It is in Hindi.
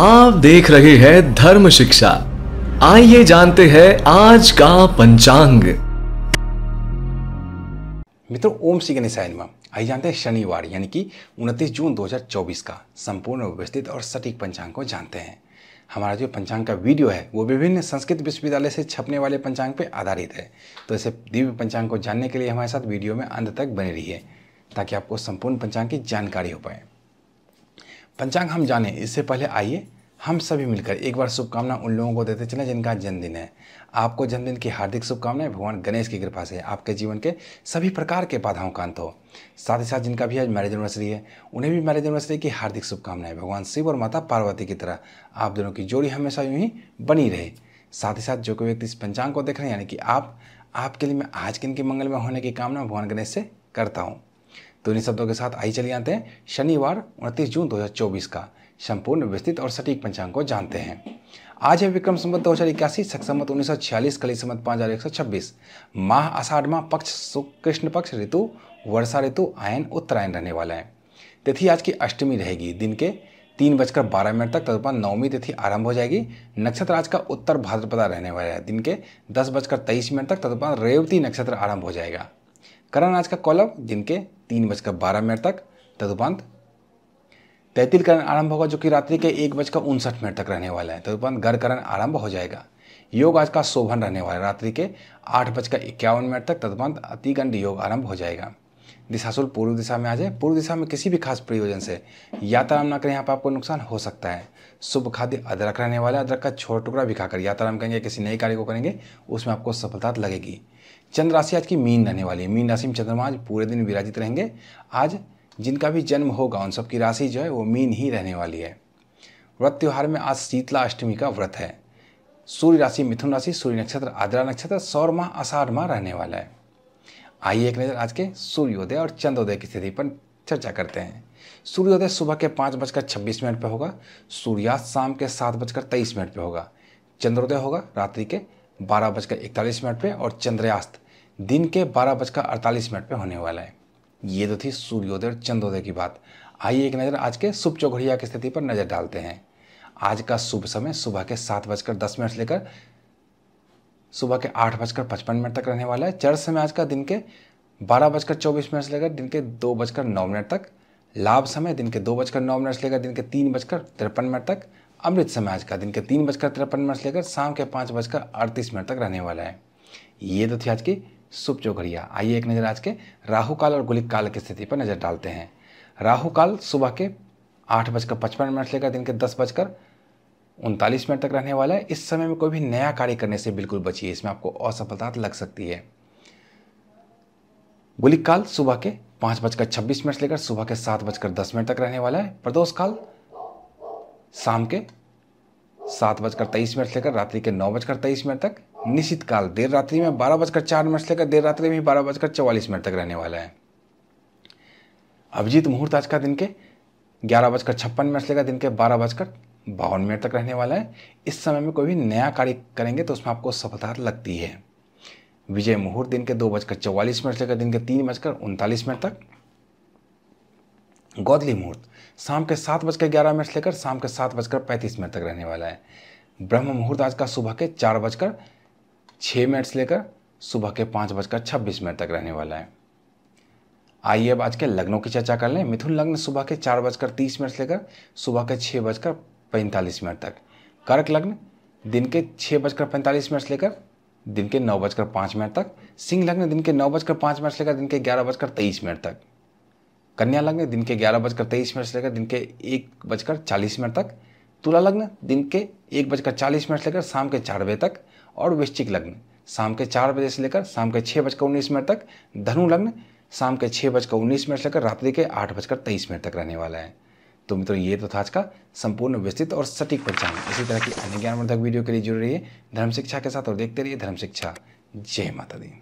आप देख रहे हैं धर्म शिक्षा आइए जानते हैं आज का पंचांग मित्रों ओम श्री गणेश आइए जानते हैं शनिवार यानी कि 29 जून 2024 का संपूर्ण व्यवस्थित और सटीक पंचांग को जानते हैं हमारा जो पंचांग का वीडियो है वो विभिन्न संस्कृत विश्वविद्यालय से छपने वाले पंचांग पर आधारित है तो ऐसे दिव्य पंचांग को जानने के लिए हमारे साथ वीडियो में अंत तक बने रहिए ताकि आपको संपूर्ण पंचांग की जानकारी हो पाए पंचांग हम जाने इससे पहले आइए हम सभी मिलकर एक बार शुभकामना उन लोगों को देते चले जिनका जन्मदिन है आपको जन्मदिन की हार्दिक शुभकामनाएं भगवान गणेश की कृपा से आपके जीवन के सभी प्रकार के बाधाओं का अंत हो साथ ही साथ जिनका भी आज मैरिज एनिवर्सरी है उन्हें भी मैरिज एनिवर्सरी की हार्दिक शुभकामनाएं भगवान शिव और माता पार्वती की तरह आप दोनों की जोड़ी हमेशा यूँ ही बनी रहे साथ ही साथ जो कोई व्यक्ति इस पंचांग को देख रहे हैं यानी कि आप आपके लिए मैं आज के इनके मंगलमय होने की कामना भगवान गणेश से करता हूँ तो इन्हीं शब्दों के साथ आई चलिए आते हैं शनिवार उनतीस जून दो का संपूर्ण विस्तृत और सटीक पंचांग को जानते हैं आज है विक्रम संबत दो हज़ार इक्यासी सक्समत उन्नीस सौ छियालीस कली संबत पाँच हज़ार एक सौ छब्बीस माह आषाढ़ माह पक्ष शुक्ल कृष्ण पक्ष ऋतु वर्षा ऋतु आयन उत्तरायण रहने वाला है तिथि आज की अष्टमी रहेगी दिन के तीन बजकर बारह मिनट तक तदुपरांत नवमी तिथि आरंभ हो जाएगी नक्षत्र आज का उत्तर भाद्रपदा रहने वाला है दिन के दस बजकर तेईस मिनट तक तदुपरांत रेवती नक्षत्र आरंभ हो जाएगा करण आज का कौलव दिन के तीन बजकर बारह मिनट तक तदुपंत तैतिलकरण आरंभ होगा जो कि रात्रि के एक बजकर उनसठ मिनट तक रहने वाला है तदुपंत गर्भकरण आरंभ हो जाएगा योग आज का शोभन रहने वाला है रात्रि के आठ बजकर इक्यावन मिनट तक तदुपंत अतिगंड योग आरंभ हो जाएगा दिशाशुल पूर्व दिशा में आ जाए पूर्व दिशा में किसी भी खास प्रयोजन से यात्रा ना करें यहाँ पर आपको नुकसान हो सकता है शुभ खाद्य अदरक रहने वाला है अदरक का छोटा टुकड़ा भी खाकर यात्रा करेंगे किसी नई कार्य को करेंगे उसमें आपको सफलता लगेगी चंद्र राशि आज की मीन रहने वाली है मीन राशि में चंद्रमा आज पूरे दिन विराजित रहेंगे आज जिनका भी जन्म होगा उन सबकी राशि जो है वो मीन ही रहने वाली है व्रत त्यौहार में आज शीतला अष्टमी का व्रत है सूर्य राशि मिथुन राशि सूर्य नक्षत्र आद्रा नक्षत्र सौर माह आषाढ़ माह रहने वाला है आइए एक नज़र आज के सूर्योदय और चंद्रोदय की स्थिति पर चर्चा करते हैं सूर्योदय सुबह के पाँच बजकर छब्बीस मिनट पर होगा सूर्यास्त शाम के सात बजकर तेईस मिनट पर होगा चंद्रोदय होगा रात्रि के बारह बजकर इकतालीस मिनट पर और चंद्रयास्त दिन के बारह बजकर अड़तालीस मिनट पर होने वाला है ये तो थी सूर्योदय और चंद्रोदय की बात आइए एक नज़र आज के शुभ चौघड़िया की स्थिति पर नज़र डालते हैं आज का शुभ समय सुबह के सात बजकर दस मिनट से लेकर सुबह के आठ बजकर पचपन मिनट तक रहने वाला है चर समय आज का दिन के बारह बजकर चौबीस मिनट से लेकर दिन के दो बजकर नौ मिनट तक लाभ समय दिन के दो बजकर नौ मिनट से लेकर दिन के तीन बजकर तिरपन मिनट तक अमृत समय आज का दिन के तीन बजकर तिरपन मिनट से लेकर शाम के पाँच बजकर अड़तीस मिनट तक रहने वाला है ये तो थी आज की शुभ चौघरिया आइए एक नज़र आज के राहु काल और गुलिक काल की स्थिति पर नज़र डालते हैं राहु काल सुबह के आठ बजकर पचपन मिनट से लेकर दिन के दस बजकर उनतालीस मिनट तक रहने वाला है इस समय में कोई भी नया कार्य करने से बिल्कुल बचिए इसमें आपको असफलता लग सकती है गुलिक काल सुबह के पाँच बजकर छब्बीस मिनट से लेकर सुबह के सात बजकर दस मिनट तक रहने वाला है प्रदोष काल शाम के सात बजकर तेईस मिनट से लेकर रात्रि के नौ बजकर तेईस मिनट तक निश्चित काल देर रात्रि में बारह बजकर चार मिनट से लेकर देर रात्रि में बारह बजकर चौवालीस मिनट तक रहने वाला है अभिजीत मुहूर्त आज का दिन के ग्यारह बजकर छप्पन मिनट से लेकर दिन के बारह बजकर बावन मिनट तक रहने वाला है इस समय में कोई भी नया कार्य करेंगे तो उसमें आपको सफलता लगती है विजय मुहूर्त दिन के दो बजकर चौवालीस मिनट से लेकर दिन के तीन बजकर उनतालीस मिनट तक गौदली मुहूर्त शाम के सात बजकर ग्यारह मिनट से लेकर शाम के सात बजकर पैंतीस मिनट तक रहने वाला है ब्रह्म मुहूर्त आज का सुबह के चार बजकर छः मिनट से लेकर सुबह के पाँच बजकर छब्बीस मिनट तक रहने वाला है आइए अब आज के लग्नों की चर्चा कर लें मिथुन लग्न सुबह के चार बजकर तीस मिनट से लेकर सुबह के छः बजकर पैंतालीस मिनट तक कर्क लग्न दिन के छः बजकर पैंतालीस मिनट से लेकर दिन के नौ बजकर पाँच मिनट तक सिंह लग्न दिन के नौ बजकर पाँच मिनट से लेकर दिन के ग्यारह बजकर तेईस मिनट तक कन्या लग्न दिन के ग्यारह बजकर तेईस मिनट से लेकर दिन के एक बजकर चालीस मिनट तक तुला लग्न दिन के एक बजकर चालीस मिनट से लेकर शाम के चार बजे तक और वृश्चिक लग्न शाम के चार बजे से लेकर शाम के छः बजकर उन्नीस मिनट तक धनु लग्न शाम के छः बजकर उन्नीस मिनट से लेकर रात्रि के आठ बजकर तेईस मिनट तक रहने वाला है तो मित्रों ये तो था आज का संपूर्ण विस्तृत और सटीक पहचान इसी तरह की अन्य ज्ञानवर्धक वीडियो के लिए जुड़े है धर्म शिक्षा के साथ और देखते रहिए धर्म शिक्षा जय माता दी